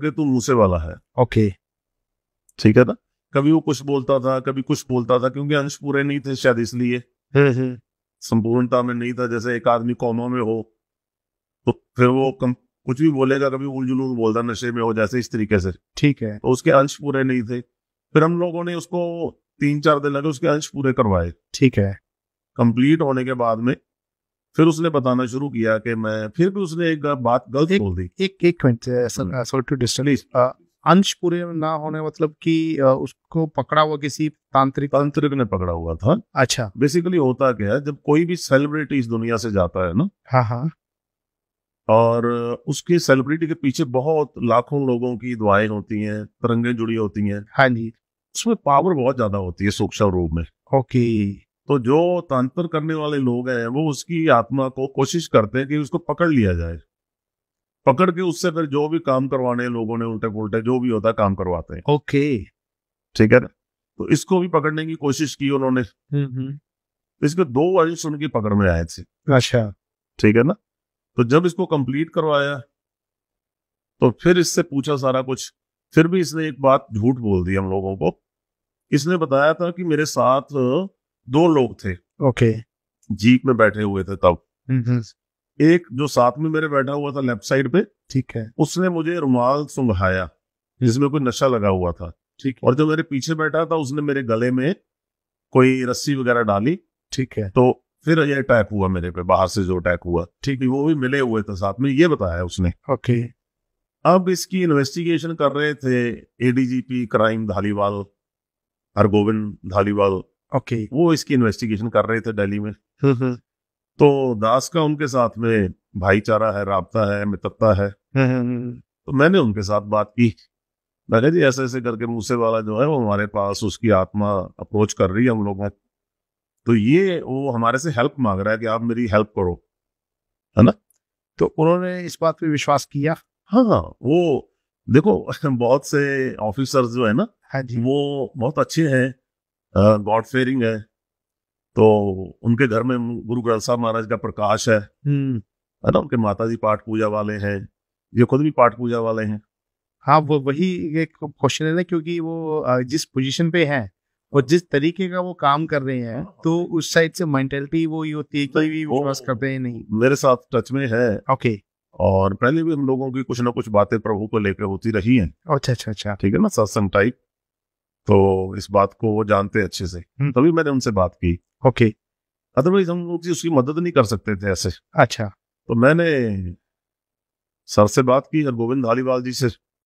कि तू मूसे वाला है ओके ठीक है ना कभी वो कुछ बोलता था कभी कुछ बोलता था क्योंकि अंश पूरे नहीं थे शायद इसलिए हम्म, हम्म। संपूर्णता में नहीं था जैसे एक आदमी कौमों में हो तो फिर वो कम कुछ भी बोलेगा कभी उलझुल बोलता नशे में हो जैसे इस तरीके से ठीक है तो उसके अंश पूरे नहीं थे फिर हम लोगों ने उसको तीन चार दिन लगे उसके अंश पूरे करवाए ठीक है कंप्लीट होने के बाद में फिर उसने बताना शुरू किया कि मैं फिर भी उसने एक बात गलत बोल दी एक एक मिनट सॉरी टू डिस्टर्ब अंश पूरे ना होने मतलब कि उसको पकड़ा हुआ किसी तांत्रिक तांत्रिक ने पकड़ा हुआ था अच्छा बेसिकली होता क्या है जब कोई भी सेलिब्रिटी इस दुनिया से जाता है ना हाँ हाँ और उसके सेलिब्रिटी के पीछे बहुत लाखों लोगों की दुआएं होती हैं तरंगे जुड़ी होती हैं हाँ जी उसमें पावर बहुत ज्यादा होती है सूक्ष्म रूप में ओके तो जो तांत्र करने वाले लोग हैं वो उसकी आत्मा को कोशिश करते हैं कि उसको पकड़ लिया जाए पकड़ के उससे फिर जो भी काम करवाने लोगों ने उल्टे पुलटे जो भी होता है काम करवाते हैं ओके ठीक है ना तो इसको भी पकड़ने की कोशिश की उन्होंने हम्म, हम्म। तो इसके दो अंश उनकी पकड़ में आए थे अच्छा ठीक है ना तो जब इसको कंप्लीट करवाया तो फिर इससे पूछा सारा कुछ फिर भी इसने एक बात झूठ बोल दी हम लोगों को इसने बताया था कि मेरे साथ दो लोग थे ओके जीप में बैठे हुए थे तब एक जो साथ में मेरे बैठा हुआ था लेफ्ट साइड पे ठीक है उसने मुझे रुमाल सुंघाया जिसमें कोई नशा लगा हुआ था ठीक और जो मेरे पीछे बैठा था उसने मेरे गले में कोई रस्सी वगैरह डाली ठीक है तो फिर ये अटैक हुआ मेरे पे बाहर से जो अटैक हुआ ठीक वो भी मिले हुए थे साथ में ये बताया उसने ओके अब इसकी इन्वेस्टिगेशन कर रहे थे ADGP crime Dhaliwal Hargovind Dhaliwal okay okay. वो इसकी इन्वेस्टिगेशन कर रहे थे दिल्ली में हम्म, हम्म। तो दास का उनके साथ में भाईचारा है रबता है मित्रता है हम्म, तो मैंने उनके साथ बात की मैंने जी ऐसे ऐसे करके मूसे वाला जो है वो हमारे पास उसकी आत्मा अप्रोच कर रही है हम लोग तो ये वो हमारे से हेल्प मांग रहा है कि आप मेरी हेल्प करो है ना तो उन्होंने इस बात पे विश्वास किया हाँ, हाँ वो देखो बहुत से ऑफिसर्स जो है ना हाँ जी वो बहुत अच्छे हैं गॉड फेयरिंग है तो उनके घर में गुरु ग्रंथ साहब महाराज का प्रकाश है हम्म। है ना उनके माता जी पाठ पूजा वाले हैं ये खुद भी पाठ पूजा वाले हैं हाँ वो वही एक क्वेश्चन है ना क्योंकि वो जिस पोजीशन पे है और जिस तरीके का वो काम कर रहे हैं हाँ। तो उस साइड से मेंटेलिटी वो ये होती है कि तो भी विश्वास करते हैं नहीं मेरे साथ टच में है ओके और पहले भी हम लोगों की कुछ ना कुछ बातें प्रभु को लेकर होती रही हैं अच्छा अच्छा अच्छा ठीक है ना सत्संग टाइप तो इस बात को वो जानते अच्छे से हम्म। तभी मैंने उनसे बात की ओके अदरवाइज हम लोग उसकी मदद नहीं कर सकते थे ऐसे अच्छा तो मैंने सर से बात की और गोविंद धालीवाल जी से